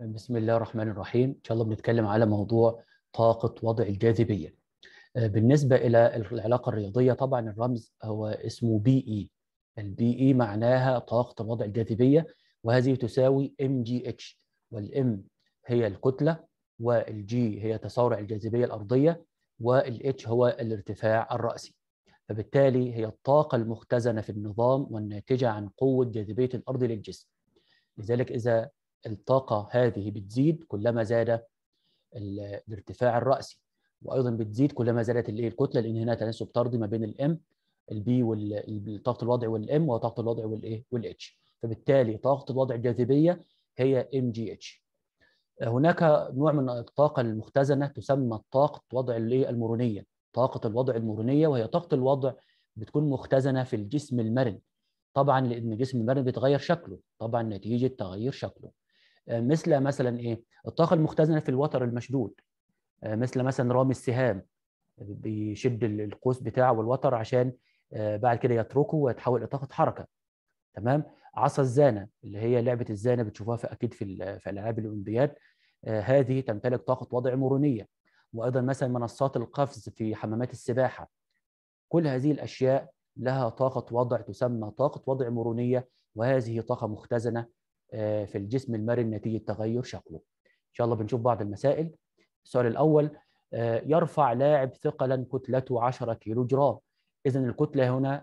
بسم الله الرحمن الرحيم ان شاء الله بنتكلم على موضوع طاقه وضع الجاذبيه آه، بالنسبه الى العلاقه الرياضيه طبعا الرمز هو اسمه بي اي البي اي معناها طاقه وضع الجاذبيه وهذه تساوي ام جي اتش والام هي الكتله والجي هي تسارع الجاذبيه الارضيه والاتش هو الارتفاع الراسي فبالتالي هي الطاقه المختزنه في النظام والناتجه عن قوه جاذبيه الارض للجسم لذلك اذا الطاقة هذه بتزيد كلما زاد الارتفاع الرأسي وأيضا بتزيد كلما زادت الايه الكتلة لأن هنا تناسب طردي ما بين الام البي والطاقة الوضع والام وطاقة الوضع والايه والاتش فبالتالي طاقة الوضع الجاذبية هي ام جي اتش هناك نوع من الطاقة المختزنة تسمى طاقة وضع الايه المرونية طاقة الوضع المرونية وهي طاقة الوضع بتكون مختزنة في الجسم المرن طبعا لأن الجسم المرن بيتغير شكله طبعا نتيجة تغير شكله آه، مثل مثلا ايه الطاقه المختزنه في الوتر المشدود آه، مثل مثلا رامي السهام بيشد القوس بتاعه والوتر عشان آه، بعد كده يتركه ويتحول لطاقه حركه تمام عصا الزانه اللي هي لعبه الزانه بتشوفوها في اكيد في في العاب الاولمبياد هذه تمتلك طاقه وضع مرونيه وايضا مثلا منصات القفز في حمامات السباحه كل هذه الاشياء لها طاقه وضع تسمى طاقه وضع مرونيه وهذه طاقه مختزنه آه، في الجسم المرن نتيجه تغير شكله. ان شاء الله بنشوف بعض المسائل. السؤال الاول آه، يرفع لاعب ثقلا كتلته 10 كيلو جرام. اذا الكتله هنا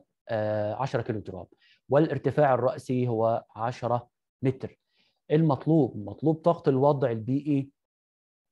10 آه، كيلو جرام والارتفاع الراسي هو 10 متر. المطلوب مطلوب طاقه الوضع البيئي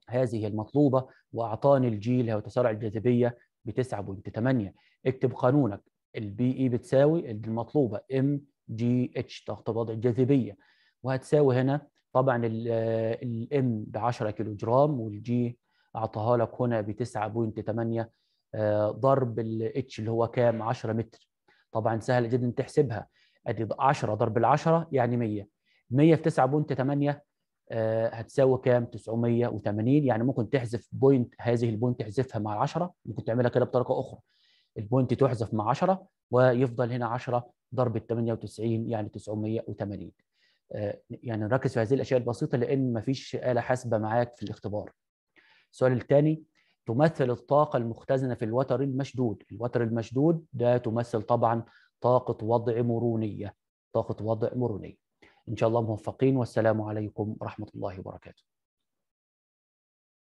هذه المطلوبه واعطاني الجي اللي هو تسارع الجاذبيه ب 9.8 اكتب قانونك البي اي بتساوي المطلوبه ام جي اتش طاقه وضع الجاذبيه وهتساوي هنا طبعا الام آه، ب 10 كيلو جرام والجي اعطاها لك هنا ب 9.8 آه، ضرب الاتش اللي هو كام 10 متر طبعا سهل جدا تحسبها ادي 10 ضرب ال 10 يعني 100 100 في 9.8 آه، هتساوي كام 980 يعني ممكن تحذف بوينت هذه البوينت تحذفها مع 10 ممكن تعملها كده بطريقه اخرى البوينت تحذف مع 10 ويفضل هنا 10 ضرب 98 يعني 980 آه، يعني نركز في هذه الاشياء البسيطه لان مفيش اله حاسبه معاك في الاختبار. السؤال الثاني تمثل الطاقه المختزنه في الوتر المشدود، الوتر المشدود ده تمثل طبعا طاقه وضع مرونيه، طاقه وضع مرونيه. ان شاء الله موفقين والسلام عليكم ورحمه الله وبركاته.